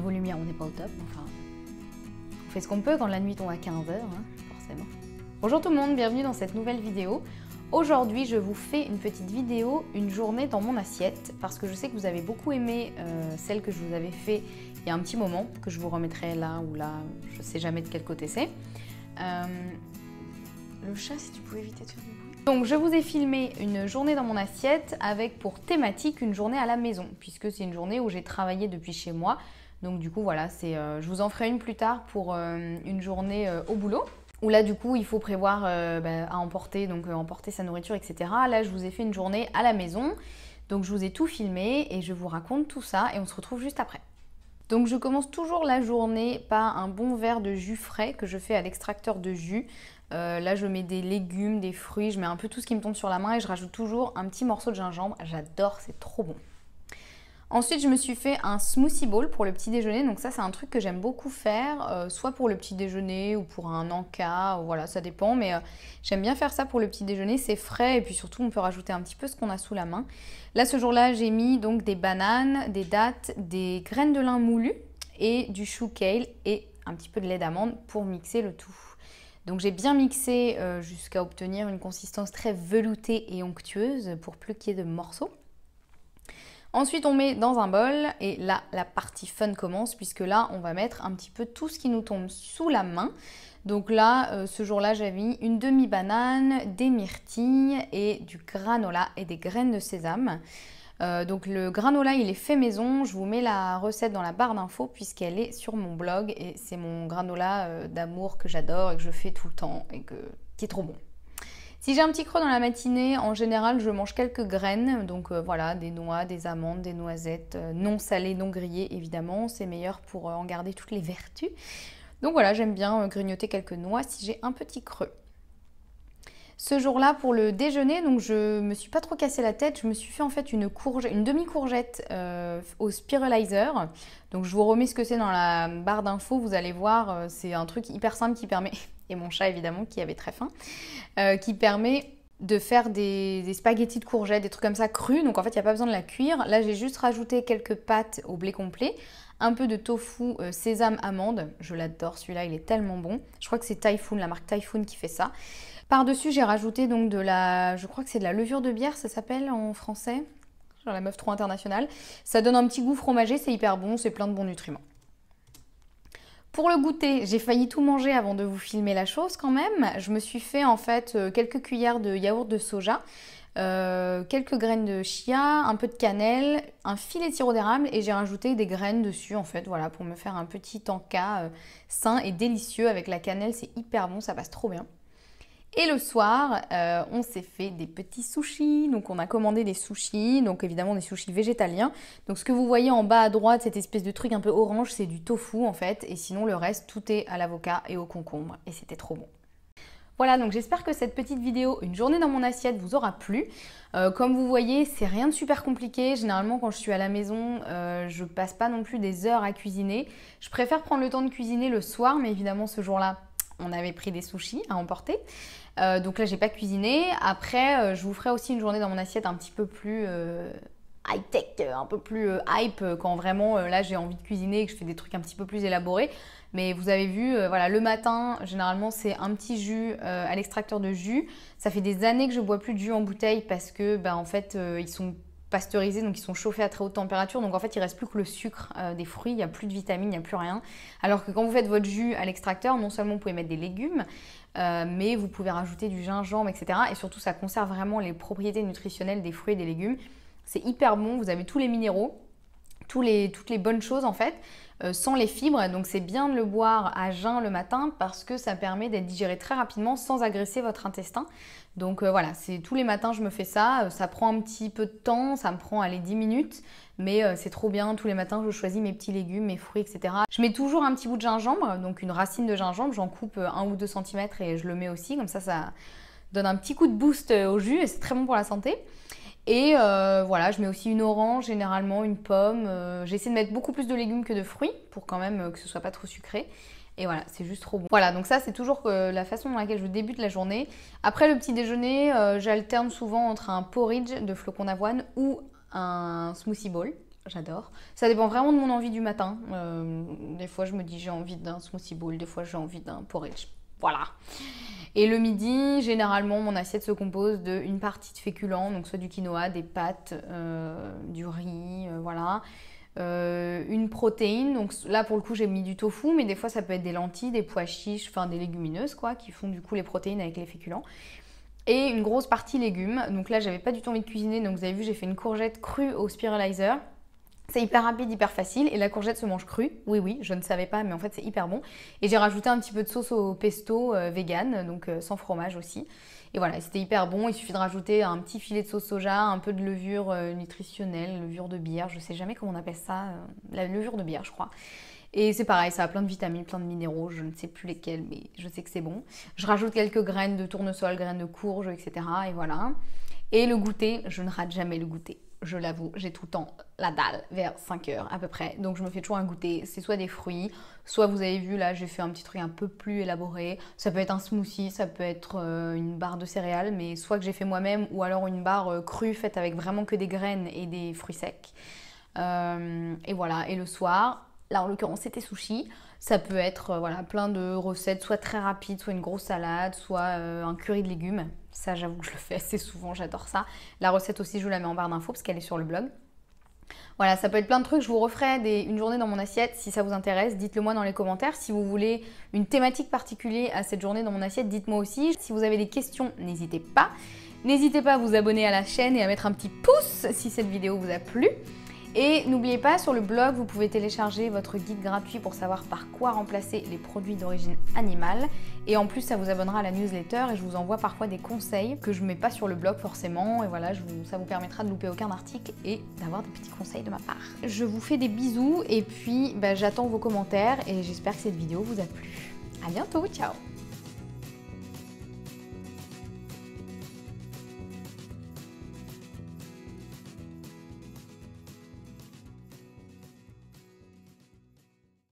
Vos lumières, on n'est pas au top, enfin, on fait ce qu'on peut quand la nuit tombe à 15h, hein, forcément. Bonjour tout le monde, bienvenue dans cette nouvelle vidéo. Aujourd'hui, je vous fais une petite vidéo, une journée dans mon assiette, parce que je sais que vous avez beaucoup aimé euh, celle que je vous avais fait il y a un petit moment, que je vous remettrai là ou là, je sais jamais de quel côté c'est. Euh, le chat, si tu pouvais éviter de faire du bruit. Donc je vous ai filmé une journée dans mon assiette avec pour thématique une journée à la maison, puisque c'est une journée où j'ai travaillé depuis chez moi. Donc du coup voilà, c'est, euh, je vous en ferai une plus tard pour euh, une journée euh, au boulot. Où là du coup il faut prévoir bah, à emporter, donc emporter sa nourriture, etc. Là je vous ai fait une journée à la maison. Donc je vous ai tout filmé et je vous raconte tout ça et on se retrouve juste après. Donc je commence toujours la journée par un bon verre de jus frais que je fais à l'extracteur de jus. là je mets des légumes, des fruits, je mets un peu tout ce qui me tombe sur la main et je rajoute toujours un petit morceau de gingembre. J'adore, c'est trop bon. Ensuite, je me suis fait un smoothie bowl pour le petit déjeuner. Donc ça, c'est un truc que j'aime beaucoup faire, euh, soit pour le petit déjeuner ou pour un encas, voilà, ça dépend. Mais euh, j'aime bien faire ça pour le petit déjeuner, c'est frais et puis surtout, on peut rajouter un petit peu ce qu'on a sous la main. Là, ce jour-là, j'ai mis donc des bananes, des dattes, des graines de lin moulues et du chou kale et un petit peu de lait d'amande pour mixer le tout. Donc j'ai bien mixé euh, jusqu'à obtenir une consistance très veloutée et onctueuse pour plus qu'il y ait de morceaux. Ensuite, on met dans un bol et là, la partie fun commence puisque là, on va mettre un petit peu tout ce qui nous tombe sous la main. Donc là, euh, ce jour-là, j'avais mis une demi-banane, des myrtilles et du granola et des graines de sésame. Euh, donc le granola, il est fait maison. Je vous mets la recette dans la barre d'infos puisqu'elle est sur mon blog et c'est mon granola euh, d'amour que j'adore et que je fais tout le temps et que, qui est trop bon. Si j'ai un petit creux dans la matinée, en général, je mange quelques graines. Donc euh, voilà, des noix, des amandes, des noisettes, euh, non salées, non grillées, évidemment. C'est meilleur pour euh, en garder toutes les vertus. Donc voilà, j'aime bien grignoter quelques noix si j'ai un petit creux. Ce jour-là, pour le déjeuner, donc je me suis pas trop cassé la tête. Je me suis fait en fait une, demi-courgette au spiralizer. Donc je vous remets ce que c'est dans la barre d'infos. Vous allez voir, c'est un truc hyper simple qui permet et mon chat évidemment qui avait très faim, euh, qui permet de faire des, spaghettis de courgettes, des trucs comme ça crus, donc en fait il n'y a pas besoin de la cuire. Là j'ai juste rajouté quelques pâtes au blé complet, un peu de tofu euh, sésame amande, je l'adore celui-là, il est tellement bon. Je crois que c'est Typhoon, la marque Typhoon qui fait ça. Par-dessus j'ai rajouté donc de la, je crois que c'est de la levure de bière, ça s'appelle en français, genre la meuf trop internationale. Ça donne un petit goût fromager, c'est hyper bon, c'est plein de bons nutriments. Pour le goûter, j'ai failli tout manger avant de vous filmer la chose quand même. Je me suis fait en fait euh, quelques cuillères de yaourt de soja, euh, quelques graines de chia, un peu de cannelle, un filet de sirop d'érable et j'ai rajouté des graines dessus en fait, voilà, pour me faire un petit tanka euh, sain et délicieux avec la cannelle, c'est hyper bon, ça passe trop bien. Et le soir, euh, on s'est fait des petits sushis. Donc, on a commandé des sushis. Donc, évidemment, des sushis végétaliens. Donc, ce que vous voyez en bas à droite, cette espèce de truc un peu orange, c'est du tofu en fait. Et sinon, le reste, tout est à l'avocat et au concombre. Et c'était trop bon. Voilà, donc j'espère que cette petite vidéo, une journée dans mon assiette, vous aura plu. Euh, comme vous voyez, c'est rien de super compliqué. Généralement, quand je suis à la maison, euh, je passe pas non plus des heures à cuisiner. Je préfère prendre le temps de cuisiner le soir, mais évidemment, ce jour-là, on avait pris des sushis à emporter. Euh, donc là, j'ai pas cuisiné. Après, euh, je vous ferai aussi une journée dans mon assiette un petit peu plus euh, high-tech, un peu plus hype quand vraiment là j'ai envie de cuisiner et que je fais des trucs un petit peu plus élaborés. Mais vous avez vu, voilà, le matin, généralement c'est un petit jus à l'extracteur de jus. Ça fait des années que je bois plus de jus en bouteille parce que, ben, en fait, ils sont pasteurisés, donc ils sont chauffés à très haute température. Donc en fait, il reste plus que le sucre euh, des fruits, il n'y a plus de vitamines, il n'y a plus rien. Alors que quand vous faites votre jus à l'extracteur, non seulement vous pouvez mettre des légumes, euh, mais vous pouvez rajouter du gingembre, etc. Et surtout, ça conserve vraiment les propriétés nutritionnelles des fruits et des légumes. C'est hyper bon, vous avez tous les minéraux, toutes les bonnes choses en fait. Euh, sans les fibres. Donc c'est bien de le boire à jeun le matin parce que ça permet d'être digéré très rapidement sans agresser votre intestin. Donc euh, voilà, c'est tous les matins je me fais ça, euh, ça prend un petit peu de temps, ça me prend les 10 minutes, mais c'est trop bien, tous les matins je choisis mes petits légumes, mes fruits, etc. Je mets toujours un petit bout de gingembre, donc une racine de gingembre, j'en coupe un ou deux centimètres et je le mets aussi, comme ça ça donne un petit coup de boost au jus et c'est très bon pour la santé. Et euh, voilà, je mets aussi une orange, généralement une pomme. Euh, j'essaie de mettre beaucoup plus de légumes que de fruits pour quand même euh, que ce soit pas trop sucré. Et voilà, c'est juste trop bon. Voilà, donc ça c'est toujours la façon dans laquelle je débute la journée. Après le petit déjeuner, j'alterne souvent entre un porridge de flocons d'avoine ou un smoothie bowl. J'adore. Ça dépend vraiment de mon envie du matin. des fois je me dis j'ai envie d'un smoothie bowl, des fois j'ai envie d'un porridge. Voilà. Et le midi, généralement, mon assiette se compose d'une partie de féculents, donc soit du quinoa, des pâtes, euh, du riz, euh, voilà. Euh, une protéine, donc là pour le coup j'ai mis du tofu, mais des fois ça peut être des lentilles, des pois chiches, enfin des légumineuses quoi, qui font du coup les protéines avec les féculents. Et une grosse partie légumes, donc là j'avais pas du tout envie de cuisiner, donc vous avez vu j'ai fait une courgette crue au spiralizer. C'est hyper rapide, hyper facile. Et la courgette se mange crue. Oui, oui, je ne savais pas, mais en fait, c'est hyper bon. Et j'ai rajouté un petit peu de sauce au pesto euh, vegan, donc euh, sans fromage aussi. Et voilà, c'était hyper bon. Il suffit de rajouter un petit filet de sauce soja, un peu de levure euh, nutritionnelle, levure de bière, je ne sais jamais comment on appelle ça, la levure de bière, je crois. Et c'est pareil, ça a plein de vitamines, plein de minéraux, je ne sais plus lesquels, mais je sais que c'est bon. Je rajoute quelques graines de tournesol, graines de courge, etc. Et voilà. Et le goûter, je ne rate jamais le goûter je l'avoue, j'ai tout le temps la dalle vers 5 heures à peu près. Donc je me fais toujours un goûter. C'est soit des fruits, soit vous avez vu là, j'ai fait un petit truc un peu plus élaboré. Ça peut être un smoothie, ça peut être euh, une barre de céréales, mais soit que j'ai fait moi-même ou alors une barre euh, crue faite avec vraiment que des graines et des fruits secs. Euh, et voilà. Et le soir, là en l'occurrence c'était sushi. Ça peut être euh, voilà, plein de recettes, soit très rapides, soit une grosse salade, soit euh, un curry de légumes. Ça, j'avoue que je le fais assez souvent, j'adore ça. La recette aussi, je vous la mets en barre d'infos parce qu'elle est sur le blog. Voilà, ça peut être plein de trucs. Je vous referai une journée dans mon assiette si ça vous intéresse. Dites-le moi dans les commentaires. Si vous voulez une thématique particulière à cette journée dans mon assiette, dites-moi aussi. Si vous avez des questions, n'hésitez pas. N'hésitez pas à vous abonner à la chaîne et à mettre un petit pouce si cette vidéo vous a plu. Et n'oubliez pas, sur le blog, vous pouvez télécharger votre guide gratuit pour savoir par quoi remplacer les produits d'origine animale. Et en plus, ça vous abonnera à la newsletter et je vous envoie parfois des conseils que je ne mets pas sur le blog forcément. Et voilà, ça vous permettra de louper aucun article et d'avoir des petits conseils de ma part. Je vous fais des bisous et puis bah, j'attends vos commentaires et j'espère que cette vidéo vous a plu. A bientôt, ciao